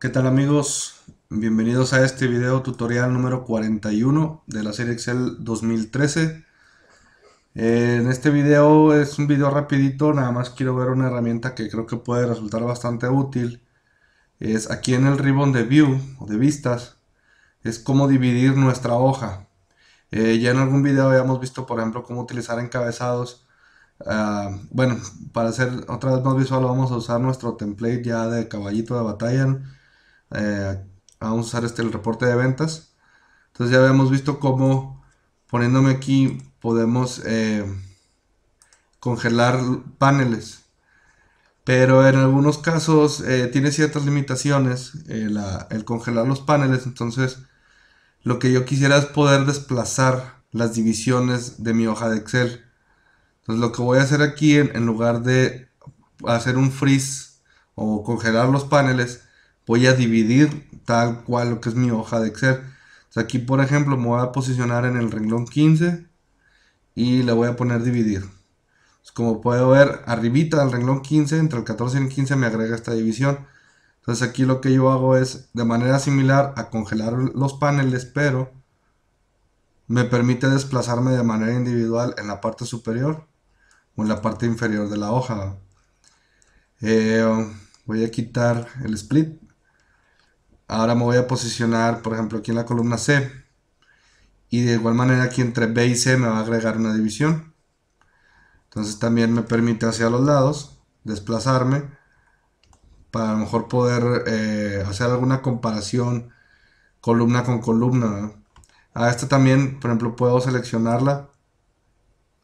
¿Qué tal amigos? Bienvenidos a este video tutorial número 41 de la serie Excel 2013. en este video es un video rapidito, nada más quiero ver una herramienta que creo que puede resultar bastante útil. Es aquí en el ribbon de view o de vistas, es cómo dividir nuestra hoja. Eh, ya en algún video habíamos visto, por ejemplo, cómo utilizar encabezados. Ah, bueno, para hacer otra vez más visual vamos a usar nuestro template ya de caballito de batalla vamos eh, a usar este el reporte de ventas entonces ya habíamos visto cómo poniéndome aquí podemos eh, congelar paneles pero en algunos casos eh, tiene ciertas limitaciones el congelar los paneles entonces lo que yo quisiera es poder desplazar las divisiones de mi hoja de Excel entonces lo que voy a hacer aquí en, en lugar de hacer un freeze o congelar los paneles voy a dividir tal cual lo que es mi hoja de Excel. aquí, por ejemplo, me voy a posicionar en el renglón 15 y le voy a poner dividir. como puedo ver, arribita del renglón 15, entre el 14 y el 15 me agrega esta división. Entonces aquí lo que yo hago es, de manera similar a congelar los paneles, pero me permite desplazarme de manera individual en la parte superior o en la parte inferior de la hoja. Eh, voy a quitar el split Ahora me voy a posicionar, por ejemplo, aquí en la columna C. Y de igual manera aquí entre B y C me va a agregar una división. Entonces también me permite hacia los lados desplazarme para a lo mejor poder eh, hacer alguna comparación columna con columna. A esta también, por ejemplo, puedo seleccionarla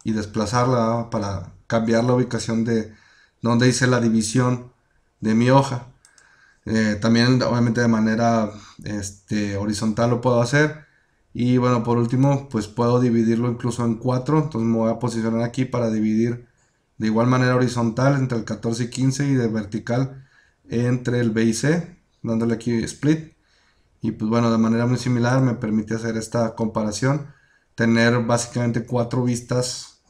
y desplazarla para cambiar la ubicación de donde hice la división de mi hoja. Eh, también, obviamente, de manera este, horizontal lo puedo hacer. Y bueno, por último, pues puedo dividirlo incluso en cuatro. Entonces me voy a posicionar aquí para dividir de igual manera horizontal entre el 14 y 15 y de vertical entre el B y C, dándole aquí split. Y pues bueno, de manera muy similar me permite hacer esta comparación, tener básicamente cuatro vistas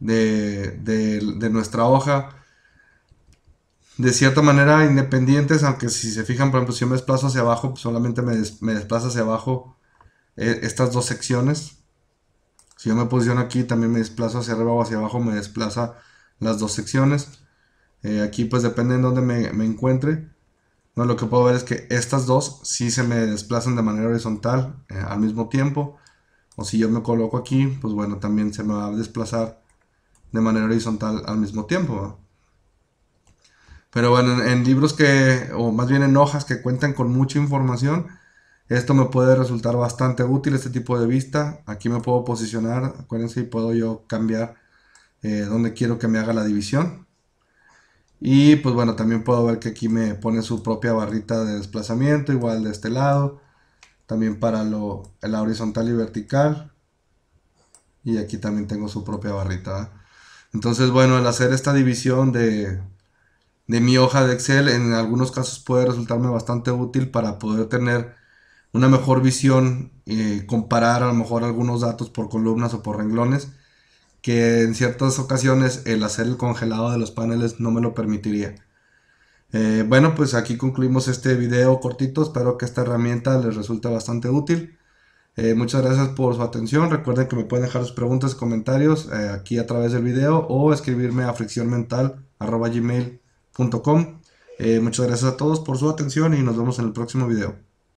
de nuestra hoja de cierta manera independientes, aunque si se fijan, por ejemplo, si yo me desplazo hacia abajo, pues, solamente me, desplaza hacia abajo eh, estas dos secciones. Si yo me posiciono aquí, también me desplazo hacia arriba o hacia abajo, me desplaza las dos secciones. Eh, aquí pues depende en dónde me, encuentre. No, lo que puedo ver es que estas dos sí se me desplazan de manera horizontal eh, al mismo tiempo. O si yo me coloco aquí, pues bueno, también se me va a desplazar de manera horizontal al mismo tiempo. Pero bueno, en, libros que, o más bien en hojas que cuentan con mucha información, esto me puede resultar bastante útil, este tipo de vista. Aquí me puedo posicionar, acuérdense, y puedo yo cambiar eh, donde quiero que me haga la división. Y pues bueno, también puedo ver que aquí me pone su propia barrita de desplazamiento, igual de este lado. También para lo, la horizontal y vertical. Y aquí también tengo su propia barrita. Entonces bueno, al hacer esta división de de mi hoja de Excel en algunos casos puede resultarme bastante útil para poder tener una mejor visión, y eh, comparar a lo mejor algunos datos por columnas o por renglones, que en ciertas ocasiones el hacer el congelado de los paneles no me lo permitiría. Eh, bueno, pues aquí concluimos este video cortito, espero que esta herramienta les resulte bastante útil. Eh, muchas gracias por su atención, recuerden que me pueden dejar sus preguntas, comentarios aquí a través del video o escribirme a gmail eh, muchas gracias a todos por su atención y nos vemos en el próximo video.